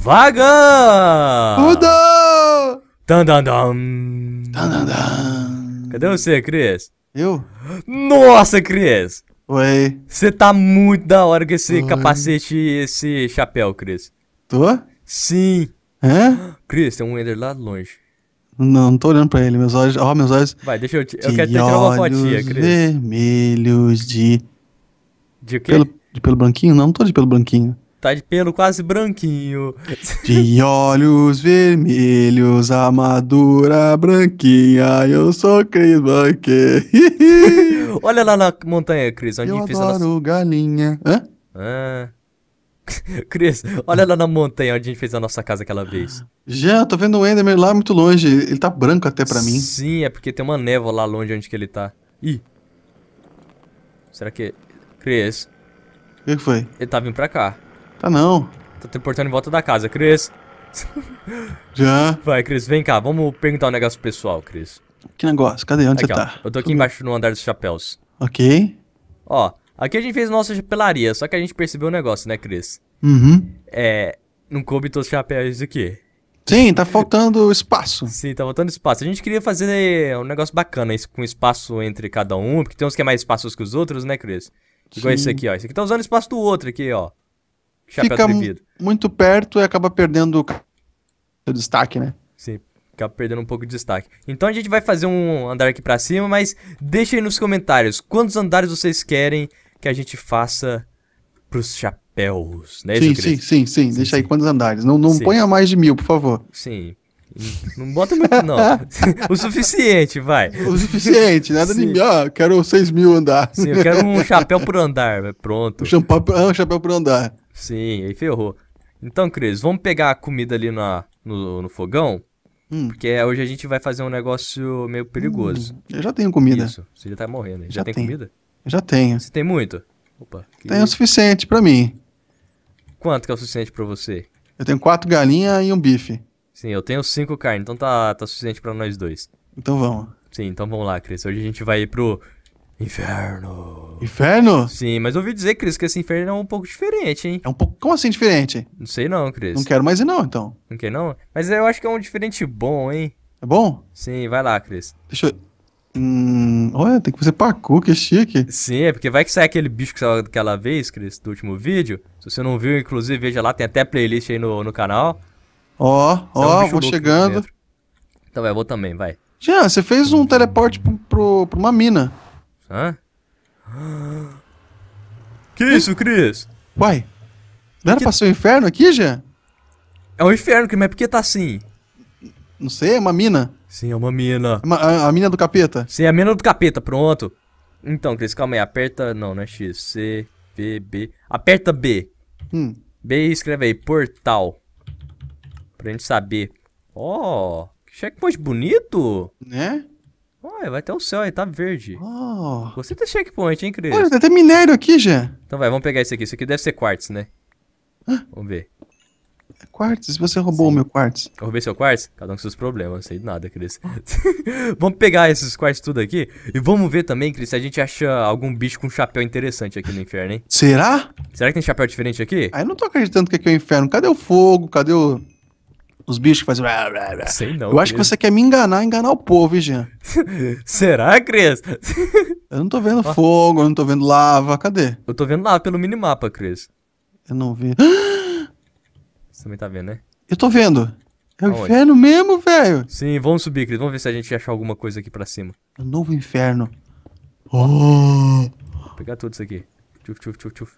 Vaga! dan dan dan. tan. Cadê você, Cris? Eu? Nossa, Cris! Oi. Você tá muito da hora com esse Oi. capacete e esse chapéu, Cris. Tô? Sim. Hã? Cris, tem um Ender lá longe. Não, não tô olhando pra ele. Meus olhos. Ó, oh, meus olhos. Vai, deixa eu. Te... Eu quero tirar uma fotinha, Cris. Vermelhos de. De quê? Pelo... De pelo branquinho? Não, não tô de pelo branquinho. Tá de pelo quase branquinho. De olhos vermelhos, armadura branquinha, eu sou Cris Banque. Olha lá na montanha, Cris, onde eu infestam adoro nossa... galinha. Hã? Ah. Cris, olha lá na montanha onde a gente fez a nossa casa aquela vez. Já, tô vendo o Enderman lá muito longe. Ele tá branco até pra mim. Sim, é porque tem uma névoa lá longe onde que ele tá. Ih. Será que... Cris. O que foi? Ele tá vindo pra cá. Tá não. Tô teleportando em volta da casa, Cris. Já. Vai, Cris, vem cá. Vamos perguntar um negócio pessoal, Cris. Que negócio? Cadê? Onde aqui, você ó, tá? Eu tô aqui embaixo no andar dos chapéus. Ok. Ó, aqui a gente fez nossa chapelaria, só que a gente percebeu um negócio, né, Cris? Uhum. É, não coube todos os chapéus aqui. Sim, tá faltando espaço. Sim, tá faltando espaço. A gente queria fazer eh, um negócio bacana, com espaço entre cada um, porque tem uns que é mais espaços que os outros, né, Cris? Igual Sim. esse aqui, ó. Esse aqui tá usando espaço do outro aqui, ó. Chapéu fica muito perto e acaba perdendo o destaque, né? Sim, acaba perdendo um pouco de destaque. Então a gente vai fazer um andar aqui para cima, mas deixa aí nos comentários quantos andares vocês querem que a gente faça pros chapéus, né? Sim, sim, sim, sim, deixa aí quantos andares. Não, não ponha mais de mil, por favor. Sim. Não bota muito, não. o suficiente, vai. O suficiente, nada de Ah, quero seis mil andar. Sim, eu quero um chapéu por andar, pronto. um chapéu por andar. Sim, aí ferrou. Então, Cris, vamos pegar a comida ali na, no, no fogão? Hum. Porque é, hoje a gente vai fazer um negócio meio hum, perigoso. Hum, eu já tenho comida. Isso, você já tá morrendo. Já, já tem tenho. comida? já tenho. Você tem muito? Opa. Que... Tenho o suficiente para mim. Quanto que é o suficiente para você? Eu tenho quatro galinhas e um bife. Sim, eu tenho cinco carnes, então tá, tá suficiente para nós dois. Então vamos. Sim, então vamos lá, Cris. Hoje a gente vai ir pro Inferno. Inferno? Sim, mas ouvi dizer, Cris, que esse inferno é um pouco diferente, hein? É um pouco. Como assim diferente? Não sei não, Cris. Não quero mais ir, não, então. Não quer não? Mas eu acho que é um diferente bom, hein? É bom? Sim, vai lá, Cris. Deixa eu. Hum, olha, tem que fazer pacu, que chique. Sim, é porque vai que sai aquele bicho que saiu daquela vez, Cris, do último vídeo. Se você não viu, inclusive, veja lá, tem até playlist aí no, no canal. Ó, ó, é um vou chegando. Então vai, vou também, vai. Já, você fez um teleporte pro, pro, pra uma mina. Hã? Que isso, Cris? Uai, não era pra ser o um inferno aqui, Jean? É um inferno, mas por que tá assim? Não sei, é uma mina. Sim, é uma mina. É uma, a, é a, mina do capeta? Sim, é a mina do capeta, pronto. Então, Cris, calma aí, aperta... Não, não é X, C, V, B... Aperta B. Hum. B e escreve aí, portal. Pra gente saber. Ó, oh, que checkpoint bonito. Né? Olha, vai até o céu aí, tá verde. Oh. Você tá checkpoint, hein, Cris? Olha, tem até minério aqui já. Então vai, vamos pegar isso aqui. Isso aqui deve ser quartz, né? Ah. Vamos ver. É quartz? Você roubou Sim. o meu quartz. Eu roubei seu quartz? Cada um com seus problemas, não sei de nada, Cris. vamos pegar esses quartz tudo aqui e vamos ver também, Cris, se a gente acha algum bicho com chapéu interessante aqui no inferno, hein? Será? Será que tem chapéu diferente aqui? Ah, eu não tô acreditando que aqui é o inferno. Cadê o fogo? Cadê o... Os bichos que fazem. Sei não. Eu acho que você quer me enganar, enganar o povo, hein, Jean? Será, Cris? eu não tô vendo fogo, eu não tô vendo lava. Cadê? Eu tô vendo lava pelo minimapa, Cris. Eu não vi. você também tá vendo, né? Eu tô vendo. É o inferno mesmo, velho. Sim, vamos subir, Cris. Vamos ver se a gente achar alguma coisa aqui pra cima. Um novo inferno. Oh. Vou pegar tudo isso aqui. Tchuf, tchuf, tchuf, tchuf.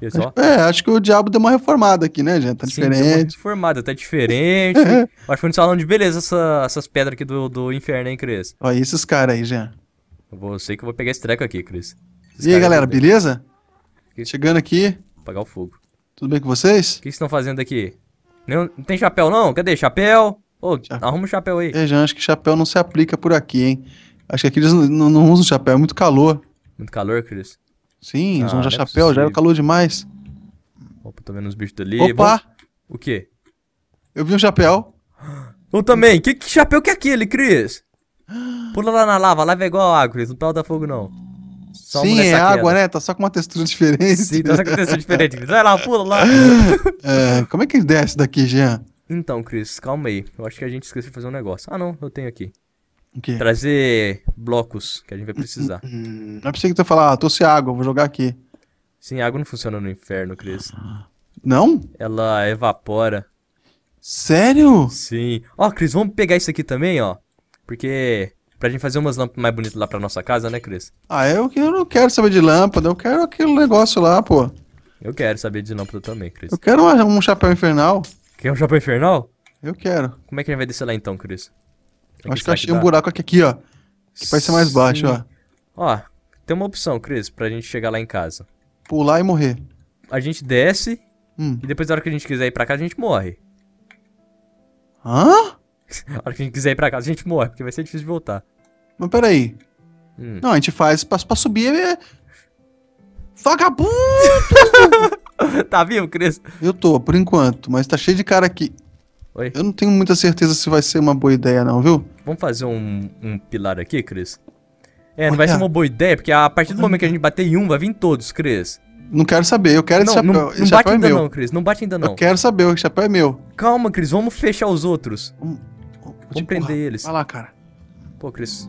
É, é, acho que o diabo deu uma reformada aqui, né, gente? Tá Sim, diferente. reformada, tá diferente. É. acho que foi no salão de beleza essa, essas pedras aqui do, do inferno, hein, Cris? Olha esses caras aí, Jean. Eu sei que eu vou pegar esse treco aqui, Cris. e aí, galera, beleza? Que... Chegando aqui. Vou apagar o fogo. Tudo bem com vocês? O que estão fazendo aqui? Não, não, tem chapéu, não? Cadê chapéu? Ô, Cha... arruma um chapéu aí. É, Jean, acho que chapéu não se aplica por aqui, hein? Acho que aqui eles não, não, não usam chapéu, é muito calor. Muito calor, Cris? Sim, ah, já é chapéu, já era calor demais. Opa, tô vendo os bichos ali Opa! o quê? Eu vi um chapéu. Eu então também. Que, que chapéu que é aquele, Cris? Pula lá na lava. A lava é igual a água, Cris. Não pega fogo, não. Só Sim, é água, né? Tá só com uma textura diferente. Sim, tá só com uma textura diferente, Cris. Vai lá, pula lá. é, como é que desce daqui, Jean? Então, Cris, calma aí. Eu acho que a gente esqueceu de fazer um negócio. Ah, não. Eu tenho aqui. Trazer blocos, que a gente vai precisar. Hum, hum. não é possível que tu falar, ah, tô sem água, vou jogar aqui. Sim, água não funciona no inferno, Cris. Não? Ela evapora. Sério? Sim. Ó, Cris, vamos pegar isso aqui também, ó. Porque Pra gente fazer umas lâmpadas mais bonitas lá pra nossa casa, né, Cris? Ah, eu, eu não quero saber de lâmpada, eu quero aquele negócio lá, pô. Eu quero saber de lâmpada também, Cris. Eu quero um, um chapéu infernal. Quer um chapéu infernal? Eu quero. Como é que a gente vai descer lá então, Cris? Aqui, Acho que eu achei um buraco aqui, aqui, ó. Que parece ser mais baixo, ó. Ó, tem uma opção, Cris, pra gente chegar lá em casa. Pular e morrer. A gente desce hum. e depois da hora que a gente quiser ir pra cá, a gente morre. Hã? a hora que a gente quiser ir pra casa, a gente morre, porque vai ser difícil de voltar. Mas peraí. Hum. Não, a gente faz pra, pra subir é... Vagabundo! tá vivo, Cris? Eu tô, por enquanto, mas tá cheio de cara aqui. Oi? Eu não tenho muita certeza se vai ser uma boa ideia, não, viu? Vamos fazer um, um pilar aqui, Cris? É, não Olha. vai ser uma boa ideia, porque a partir do momento que a gente bater em um, vai vir todos, Cris. Não quero saber, eu quero é não, esse chapéu. Não, não chapéu bate é ainda meu. não, Cris, não bate ainda não. Eu quero saber, o chapéu é meu. Calma, Cris, vamos fechar os outros. Um, vamos prender eles. Vai lá, cara. Pô, Cris,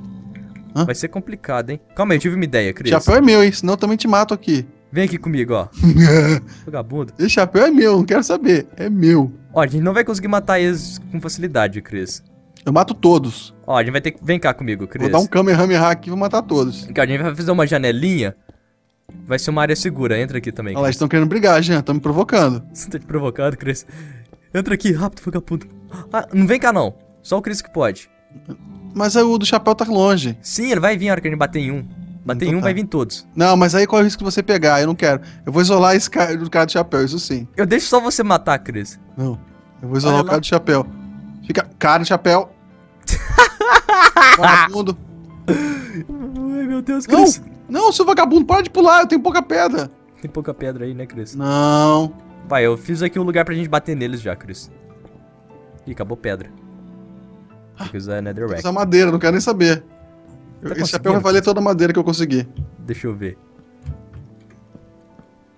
vai ser complicado, hein? Calma aí, eu tive uma ideia, Cris. O chapéu é meu, hein? Senão eu também te mato aqui. Vem aqui comigo, ó. Vagabundo. Esse chapéu é meu, não quero saber. É meu. Ó, a gente não vai conseguir matar eles com facilidade, Cris. Eu mato todos. Ó, a gente vai ter que. Vem cá comigo, Cris. Vou dar um Kamehameha aqui e vou matar todos. Cara, a gente vai fazer uma janelinha. Vai ser uma área segura. Entra aqui também. Olha lá, eles estão querendo brigar, Jean. Estão me provocando. Você tá te provocando, Cris. Entra aqui, rápido, vagabundo. Ah, não vem cá, não. Só o Cris que pode. Mas aí o do chapéu tá longe. Sim, ele vai vir a hora que a gente bater em um. Bater então um, tá. vai vir todos. Não, mas aí qual é o risco de você pegar? Eu não quero. Eu vou isolar esse cara do cara de chapéu, isso sim. Eu deixo só você matar, Cris. Não. Eu vou isolar Olha o cara de chapéu. Fica. Cara de chapéu. vagabundo. Ai, meu Deus, Cris. Não, não, seu vagabundo, para de pular, eu tenho pouca pedra. Tem pouca pedra aí, né, Cris? Não. Pai, eu fiz aqui um lugar pra gente bater neles já, Cris. Ih, acabou pedra. Tem que usar ah, é Netherrack. usar é madeira, não quero nem saber. Tá Esse chapéu vai valer toda a madeira que eu consegui. Deixa eu ver.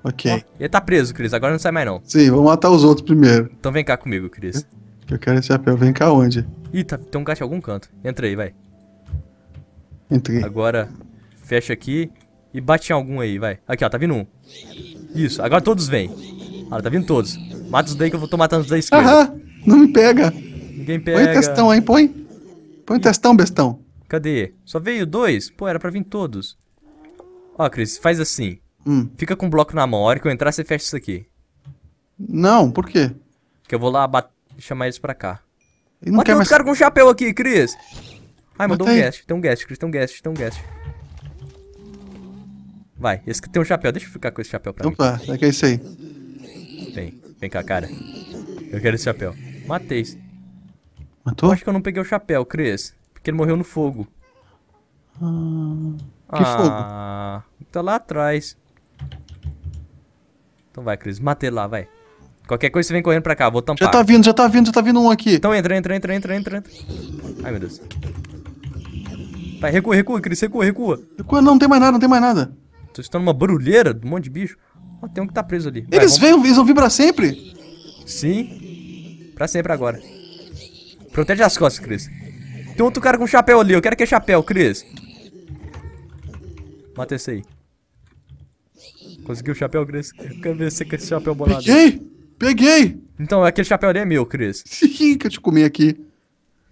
Ok. ele tá preso, Cris. Agora não sai mais, não. Sim, vou matar os outros primeiro. Então vem cá comigo, Cris. Eu quero esse chapéu. Vem cá onde? Ih, tá, tem um gato em algum canto. Entra aí, vai. Entrei. Agora, fecha aqui e bate em algum aí, vai. Aqui, ó, tá vindo um. Isso, agora todos vêm. Ah, tá vindo todos. Mata os daí que eu tô matando os da esquerda. Aham, não me pega. Ninguém pega. Põe testão aí, põe. Põe testão, bestão. Cadê? Só veio dois? Pô, era pra vir todos. Ó, Cris, faz assim. Hum. Fica com o bloco na mão. A hora que eu entrar, você fecha isso aqui. Não, por quê? Que eu vou lá chamar eles pra cá. Ele não Ó, quer mais... cara com um chapéu aqui, Cris. Ai, mandou Matei. um guest. Tem um guest, Cris. Tem um guest, tem um guest. Vai, esse que tem um chapéu. Deixa eu ficar com esse chapéu pra Opa, mim. Opa, é que é isso aí. Vem. Vem cá, cara. Eu quero esse chapéu. Matei. Matou? Eu acho que eu não peguei o chapéu, Cris. Porque ele morreu no fogo. Ah, que ah, fogo? Tá lá atrás. Então vai, Cris. Matei lá, vai. Qualquer coisa você vem correndo pra cá, vou tampar. Já tá vindo, já tá vindo, já tá vindo um aqui. Então entra, entra, entra, entra, entra. entra. Ai, meu Deus. Vai, recua, recua, Cris, recua, recua. Recua, não, não tem mais nada, não tem mais nada. Vocês estão uma barulheira de um monte de bicho. Ó, tem um que tá preso ali. Vai, eles vêm, eles vão vir pra sempre? Sim. Pra sempre agora. Protege as costas, Cris. Tem outro cara com chapéu ali. Eu quero que é chapéu, Cris. Mata esse aí. Conseguiu o chapéu, Cris? Quero ver se esse chapéu bolado. Peguei! Peguei! Então, aquele chapéu ali é meu, Cris. Sim, que eu te comi aqui.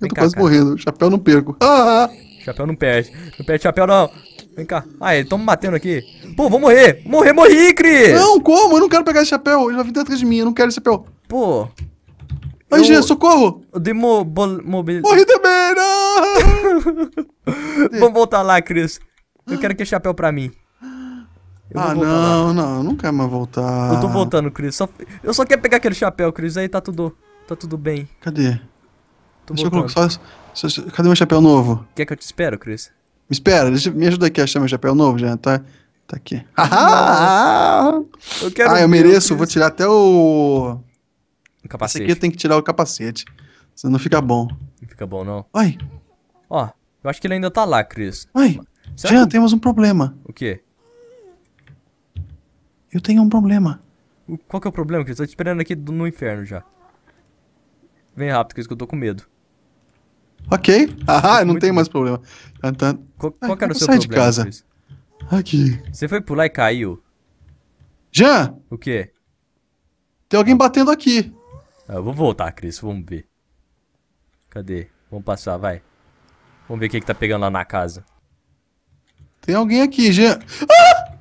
Eu tô cá, quase cara. morrendo. Chapéu não perco. Ah! Chapéu não perde. Não perde chapéu, não. Vem cá. Ai, ah, tão me matando aqui. Pô, vou morrer. Morrer, morri, Cris! Não, como? Eu não quero pegar esse chapéu. Ele vai vir atrás de mim. Eu não quero esse chapéu. Pô. Ai eu... socorro! De mo... Bol... Mobil... Morri também, não! Vamos voltar lá, Cris. Eu quero que chapéu pra mim. Eu ah, não, lá. não, eu não quero mais voltar. Eu tô voltando, Cris. Só... Eu só quero pegar aquele chapéu, Cris. Aí tá tudo, tá tudo bem. Cadê? Tô deixa voltando. eu colocar só... Só... Cadê meu chapéu novo? Quer que eu te espero, Cris? Me espera, deixa... me ajuda aqui a achar meu chapéu novo, já tá... Tá aqui. Ah, eu quero ah, eu mereço. vou tirar até o capacete. Esse aqui tem que tirar o capacete. Senão não fica bom. Não fica bom, não. Ai. Ó, eu acho que ele ainda tá lá, Cris. Ai. Será Jean, que... temos um problema. O quê? Eu tenho um problema. Qual que é o problema, Cris? Eu tô te esperando aqui no inferno já. Vem rápido, Cris, que eu tô com medo. Ok. Ah, não tem mais problema. Qual, qual Ai, era o seu sai problema, de casa. Chris? Aqui. Você foi pular e caiu. Jean! O quê? Tem alguém batendo aqui. Ah, eu vou voltar, Cris. Vamos ver. Cadê? Vamos passar, vai. Vamos ver o que, é que tá pegando lá na casa. Tem alguém aqui, Jean. Ah!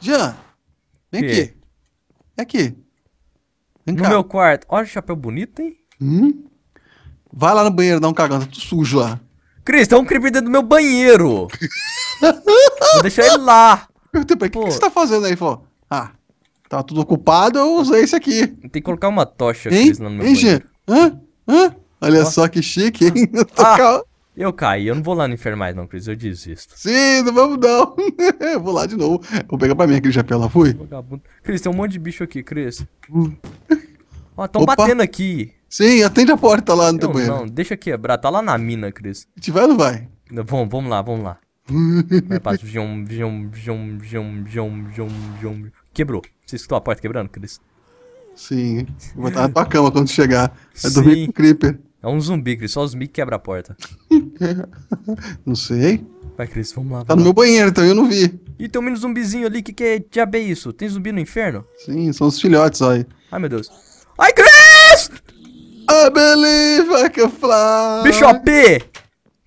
Jean! Vem aqui. É aqui. Vem no cá. meu quarto. Olha o chapéu bonito, hein? Hum? Vai lá no banheiro dá um cagão, tá tudo sujo lá. Cris, tem um creeper dentro do meu banheiro. Vou deixar ele lá. Perguntei pra ele, o que, que você tá fazendo aí? Falou, ah, Tá tudo ocupado, eu usei esse aqui. Tem que colocar uma tocha, aqui, Cris, no meu Hã? Hã? Olha oh. só que chique, hein? Eu, ah, cal... eu caí, eu não vou lá no enfermagem não, Cris, eu desisto. Sim, não vamos não. eu vou lá de novo. Vou pegar pra mim aquele chapéu lá, fui. Cris, tem um monte de bicho aqui, Cris. Hum. Ó, tão Opa. batendo aqui. Sim, atende a porta lá no eu teu banheiro. Não, deixa quebrar, tá lá na mina, Cris. A gente vai ou não vai? Vamos, vamos lá, vamos lá. vai, passa, jom, jom, jom, jom, jom, Quebrou. Você escutou a porta quebrando, Cris? Sim. Vou botar na tua cama quando chegar. É Sim. dormir com Creeper. É um zumbi, Cris. Só os zumbi que quebra a porta. não sei. Vai, Cris, vamos lá. Tá vamos tá no lá. meu banheiro, então eu não vi. E tem um mini zumbizinho ali, que que é diabo isso? Tem zumbi no inferno? Sim, são os filhotes, olha. Ai, meu Deus. Ai, Cris! I believe I can fly. Bicho AP!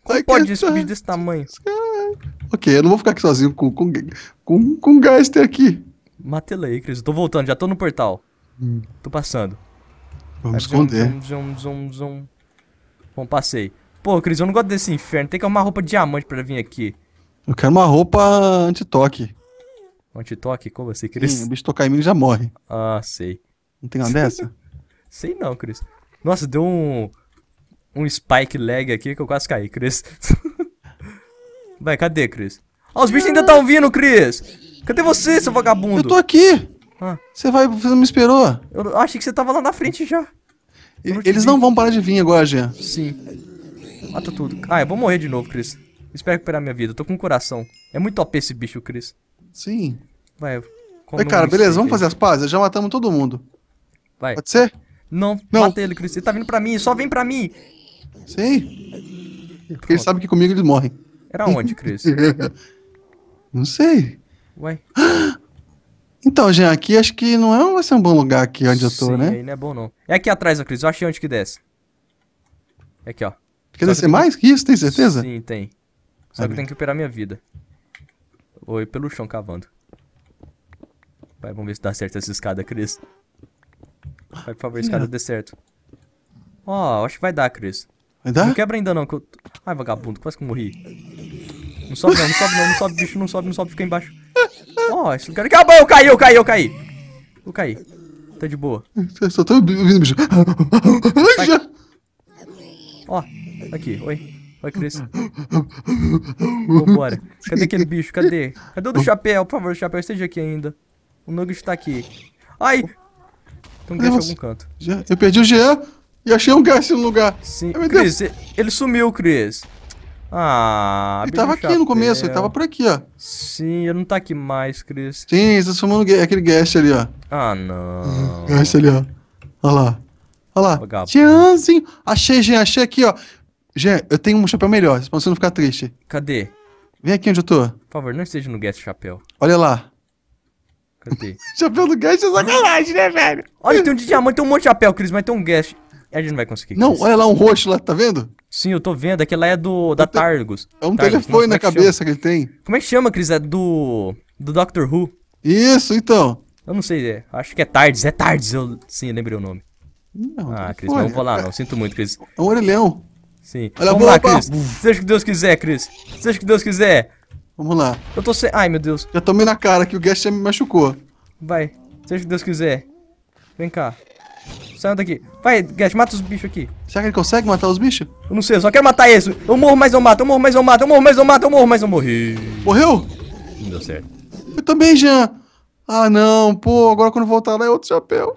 Como I pode isso, um bicho desse tamanho? Ok, eu não vou ficar aqui sozinho com, com, com, com gaster aqui. Matelei, Cris. Eu tô voltando, já tô no portal. Hum. Tô passando. Vamos esconder. Zoom, zoom, zoom, zoom, Bom, passei. Pô, Cris, eu não gosto desse inferno. Tem que arrumar roupa de diamante pra vir aqui. Eu quero uma roupa anti-toque. Anti-toque? Como você, assim, Cris? Sim, o bicho tocar em mim já morre. Ah, sei. Não tem uma dessa? sei não, Cris. Nossa, deu um... Um spike lag aqui que eu quase caí, Cris. Vai, cadê, Cris? Ó, oh, os bichos ainda estão vindo, Cris! Cadê você, seu vagabundo? Eu tô aqui. Ah. Você vai, você não me esperou. Eu achei que você tava lá na frente já. não eles vi. não vão parar de vir agora, Jean. Sim. Mata tudo. Ah, eu vou morrer de novo, Chris. Espero recuperar minha vida. Eu tô com um coração. É muito top esse bicho, Chris. Sim. Vai, Ei, um cara, beleza, vamos fazer as pazes? Já matamos todo mundo. Vai. Pode ser? Não, não. mata ele, Chris. Ele tá vindo pra mim, só vem pra mim. Sim. Porque ele sabe que comigo eles morrem. Era onde, Chris? não sei. Ué? Então, Jean, aqui acho que não é, vai ser um bom lugar aqui onde Sim, eu tô, né? aí não é bom não. É aqui atrás, ó, Cris. Eu achei onde que desce. É aqui, ó. Quer descer que mais que isso? Tem certeza? Sim, tem. Só ah, que eu tenho que operar minha vida. Oi, pelo chão cavando. Vai, vamos ver se dá certo essa escada, Cris. Vai, por favor, a escada é. dê certo. Ó, oh, acho que vai dar, Cris. Vai dar? Não quebra ainda não, que eu... Ai, vagabundo, quase que eu morri. Não sobe não, não sobe não, não sobe, bicho, não sobe, não sobe, fica embaixo. Ó, esse lugar... Acabou, eu caí, eu caí, eu caí. Eu caí. Tá de boa. Eu só tô ouvindo, bicho. Ai, já... Ó, aqui, oi. Vai crescer. Vambora. Cadê aquele bicho? Cadê? Cadê o do chapéu? Por favor, o chapéu esteja aqui ainda. O Nugget tá aqui. Ai! Então em algum canto. Já, eu perdi o Jean e achei um gás no lugar. Sim, Ai, Chris, Deus. ele sumiu, Chris. Ah, ele tava aqui no começo, ele tava por aqui, ó. Sim, ele não tá aqui mais, Chris. Sim, você estão chamando aquele guest ali, ó. Ah, não. Guest ali, ó. Olha lá. Olha lá. Vagabundo. Tianzinho. Achei, gente, achei aqui, ó. Gente, eu tenho um chapéu melhor, pra você não ficar triste. Cadê? Vem aqui onde eu tô. Por favor, não esteja no guest chapéu. Olha lá. Cadê? chapéu do guest é sacanagem, né, velho? Olha, tem um de diamante, tem um monte de chapéu, Cris, mas tem um guest. A gente não vai conseguir. Não, olha lá um roxo lá, tá vendo? Sim, eu tô vendo. Aquela é, é do da te... Targus. É um Targus. telefone na é cabeça que ele tem. Como é que chama, Cris? É do. do Doctor Who. Isso, então. Eu não sei, é. acho que é Tardes. É Tardes, eu sim, eu lembrei o nome. Não, ah, Cris, não vou lá, não. Sinto muito, Cris. É um orelhão. Sim. Olha Vamos lá, Cris. Seja o que Deus quiser, Cris. Seja o que Deus quiser. Vamos lá. Eu tô sem. Ai, meu Deus. Já tomei na cara que o Guest já me machucou. Vai. Seja o que Deus quiser. Vem cá. Saiam daqui. Vai, Gat, mata os bichos aqui. Será que ele consegue matar os bichos? Eu não sei, eu só quero matar esse. Eu morro, mas eu mato, eu morro, mas eu mato, eu morro, mas eu mato, eu morro, mas eu morri. Morreu? Não deu certo. Eu também, Jean. Ah, não, pô, agora quando voltar lá é outro chapéu.